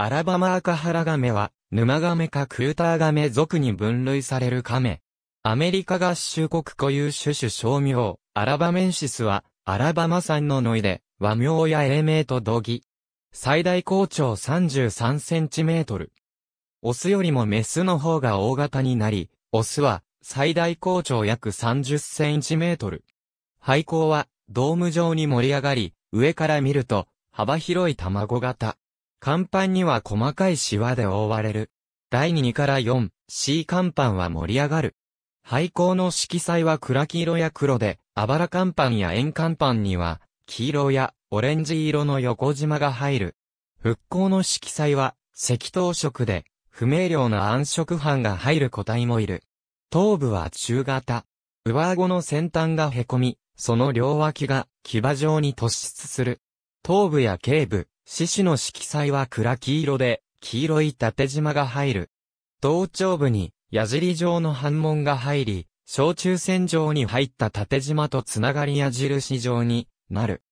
アラバマアカハラガメは、ヌマガメかクーターガメ族に分類されるカメ。アメリカ合衆国固有種種商名、アラバメンシスは、アラバマ産のノイで、和名や英名と同義。最大高長33センチメートル。オスよりもメスの方が大型になり、オスは最大高長約30センチメートル。廃校はドーム状に盛り上がり、上から見ると幅広い卵型。甲板には細かいシワで覆われる。第2から4、C 甲板は盛り上がる。廃校の色彩は暗黄色や黒で、あばら甲板や円甲板には、黄色やオレンジ色の横縞が入る。復興の色彩は、赤陶色で、不明瞭な暗色斑が入る個体もいる。頭部は中型。上顎の先端が凹み、その両脇が牙状に突出する。頭部や頸部、獅子の色彩は暗黄色で、黄色い縦縞が入る。頭頂部に、矢尻状の反紋が入り、小中線上に入った縦縞とつながり矢印状になる。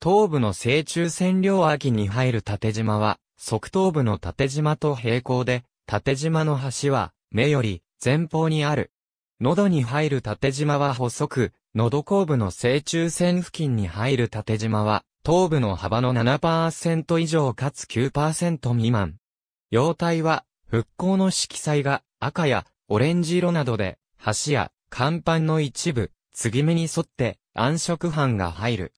頭部の正中線両脇に入る縦縞は、側頭部の縦縞と平行で、縦縞の端は、目より、前方にある。喉に入る縦縞は細く、喉後部の正中線付近に入る縦縞は、頭部の幅の7%以上かつ9%未満。様体は、復興の色彩が赤やオレンジ色などで、橋や甲板の一部、継ぎ目に沿って暗色斑が入る。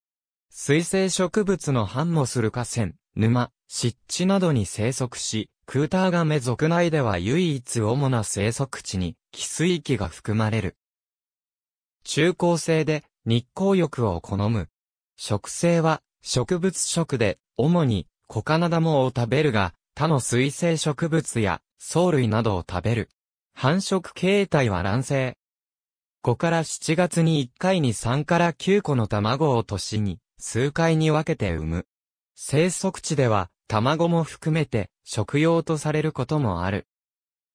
水生植物の繁茂する河川、沼、湿地などに生息し、クーターガメ族内では唯一主な生息地に、寄水域が含まれる。中高生で日光浴を好む。植生は植物食で、主に、コカナダモを食べるが、他の水生植物や藻類などを食べる。繁殖形態は卵生。5から7月に1回に3から9個の卵を年に数回に分けて産む。生息地では卵も含めて食用とされることもある。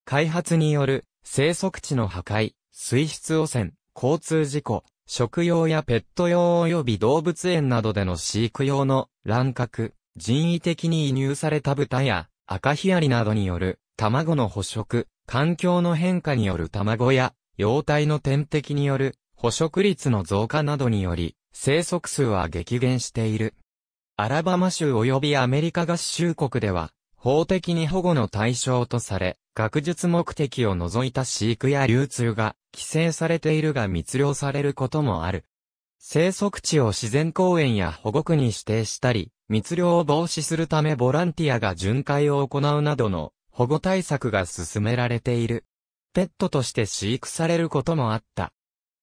開発による生息地の破壊、水質汚染、交通事故、食用やペット用及び動物園などでの飼育用の乱獲、人為的に移入された豚や赤ヒアリなどによる卵の捕食、環境の変化による卵や幼体の天敵による捕食率の増加などにより生息数は激減している。アラバマ州及びアメリカ合衆国では法的に保護の対象とされ、学術目的を除いた飼育や流通が規制されているが密漁されることもある。生息地を自然公園や保護区に指定したり、密漁を防止するためボランティアが巡回を行うなどの保護対策が進められている。ペットとして飼育されることもあった。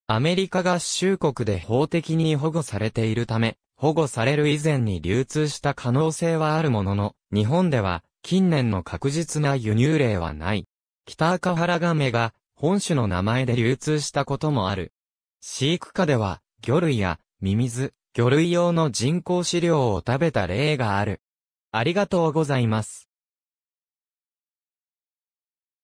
アメリカ合衆国で法的に保護されているため、保護される以前に流通した可能性はあるものの、日本では近年の確実な輸入例はない。北赤原亀が本種の名前で流通したこともある。飼育下では、魚類やミミズ、魚類用の人工飼料を食べた例がある。ありがとうございます。